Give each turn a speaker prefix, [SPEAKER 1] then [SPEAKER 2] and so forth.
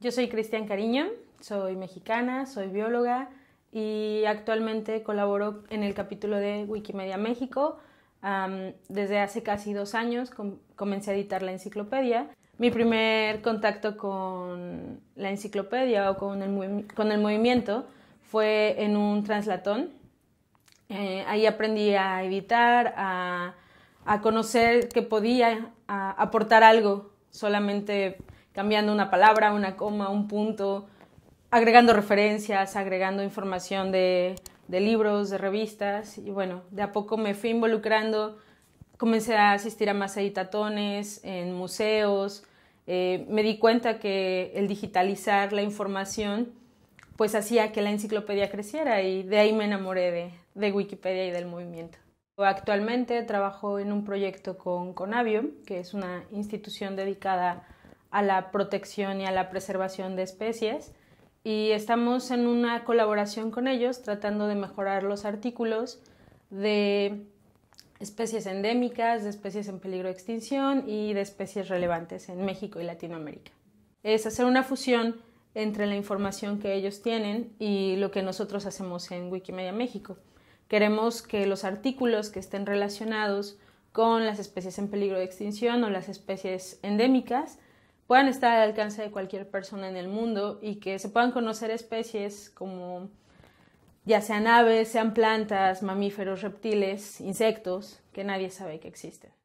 [SPEAKER 1] Yo soy Cristian Cariño, soy mexicana, soy bióloga y actualmente colaboro en el capítulo de Wikimedia México. desde hace casi dos años comencé a editar la enciclopedia. Mi primer contacto con la enciclopedia o con el, movimiento fue en un translatón. Eh, ahí aprendí a editar, a, conocer que podía aportar algo solamente cambiando una palabra, una coma, un punto, agregando referencias, agregando información de, libros, de revistas y bueno, de a poco me fui involucrando, comencé a asistir a más editatones, en museos, eh, me di cuenta que el digitalizar la información pues hacía que la enciclopedia creciera y de ahí me enamoré de, de Wikipedia y del movimiento. Actualmente trabajo en un proyecto con Conavio, que es una institución dedicada a la protección y a la preservación de especies y estamos en una colaboración con ellos tratando de mejorar los artículos de especies endémicas, de especies en peligro de extinción y de especies relevantes en México y Latinoamérica. Es hacer una fusión entre la información que ellos tienen y lo que nosotros hacemos en Wikimedia México. Queremos que los artículos que estén relacionados con las especies en peligro de extinción o las especies endémicas puedan estar al alcance de cualquier persona en el mundo y que se puedan conocer especies como ya sean aves, sean plantas, mamíferos, reptiles, insectos, que nadie sabe que existen.